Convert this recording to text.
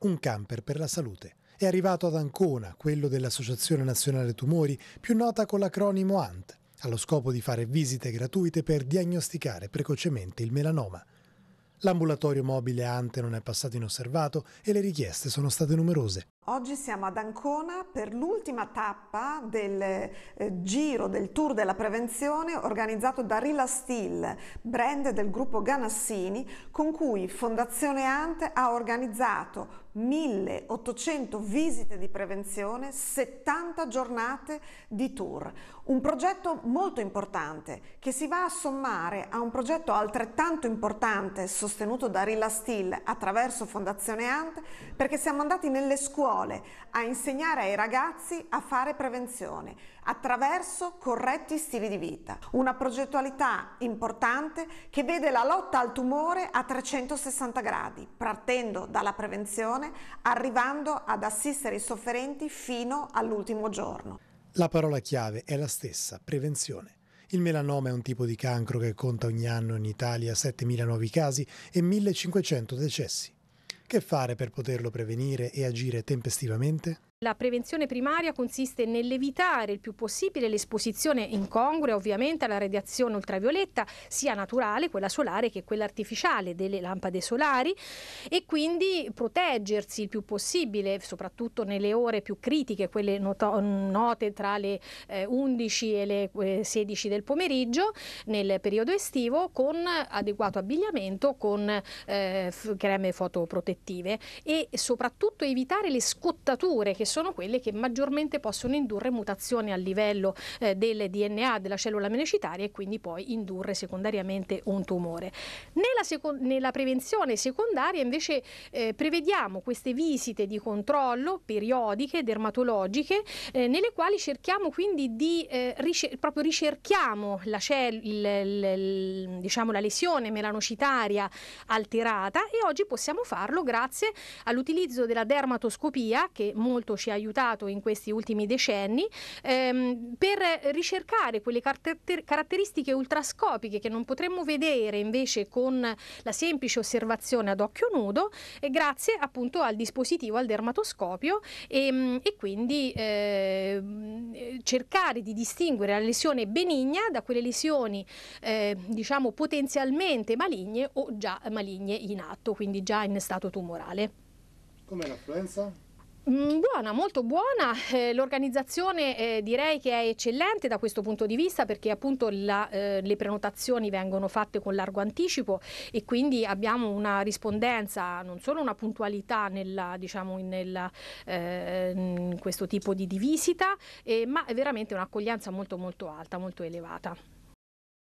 un camper per la salute. È arrivato ad Ancona, quello dell'Associazione Nazionale Tumori, più nota con l'acronimo ANT, allo scopo di fare visite gratuite per diagnosticare precocemente il melanoma. L'ambulatorio mobile ANTE non è passato inosservato e le richieste sono state numerose. Oggi siamo ad Ancona per l'ultima tappa del eh, giro del Tour della Prevenzione organizzato da Rila Steel, brand del gruppo Ganassini, con cui Fondazione Ante ha organizzato 1800 visite di prevenzione, 70 giornate di tour. Un progetto molto importante che si va a sommare a un progetto altrettanto importante sostenuto da Rila Steel attraverso Fondazione Ante perché siamo andati nelle scuole parole, a insegnare ai ragazzi a fare prevenzione attraverso corretti stili di vita. Una progettualità importante che vede la lotta al tumore a 360 gradi, partendo dalla prevenzione, arrivando ad assistere i sofferenti fino all'ultimo giorno. La parola chiave è la stessa, prevenzione. Il melanoma è un tipo di cancro che conta ogni anno in Italia 7.000 nuovi casi e 1.500 decessi. Che fare per poterlo prevenire e agire tempestivamente? La prevenzione primaria consiste nell'evitare il più possibile l'esposizione incongrua ovviamente alla radiazione ultravioletta, sia naturale, quella solare, che quella artificiale delle lampade solari e quindi proteggersi il più possibile, soprattutto nelle ore più critiche, quelle noto- note tra le eh, 11 e le eh, 16 del pomeriggio, nel periodo estivo, con adeguato abbigliamento, con eh, creme fotoprotettive e soprattutto evitare le scottature che sono quelle che maggiormente possono indurre mutazioni a livello eh, del DNA della cellula menecitaria e quindi poi indurre secondariamente un tumore. Nella, seco- nella prevenzione secondaria invece eh, prevediamo queste visite di controllo periodiche, dermatologiche, eh, nelle quali cerchiamo quindi di eh, ricer- proprio ricerchiamo la, cell- il, il, diciamo, la lesione melanocitaria alterata e oggi possiamo farlo grazie all'utilizzo della dermatoscopia che molto ci ha aiutato in questi ultimi decenni ehm, per ricercare quelle carter- caratteristiche ultrascopiche che non potremmo vedere invece con la semplice osservazione ad occhio nudo eh, grazie appunto al dispositivo, al dermatoscopio e, ehm, e quindi eh, cercare di distinguere la lesione benigna da quelle lesioni eh, diciamo potenzialmente maligne o già maligne in atto, quindi già in stato tumorale. Com'è l'affluenza? Mm, buona, molto buona. Eh, l'organizzazione eh, direi che è eccellente da questo punto di vista perché appunto la, eh, le prenotazioni vengono fatte con largo anticipo e quindi abbiamo una rispondenza, non solo una puntualità nella, diciamo, nella, eh, in questo tipo di, di visita, eh, ma veramente un'accoglienza molto molto alta, molto elevata.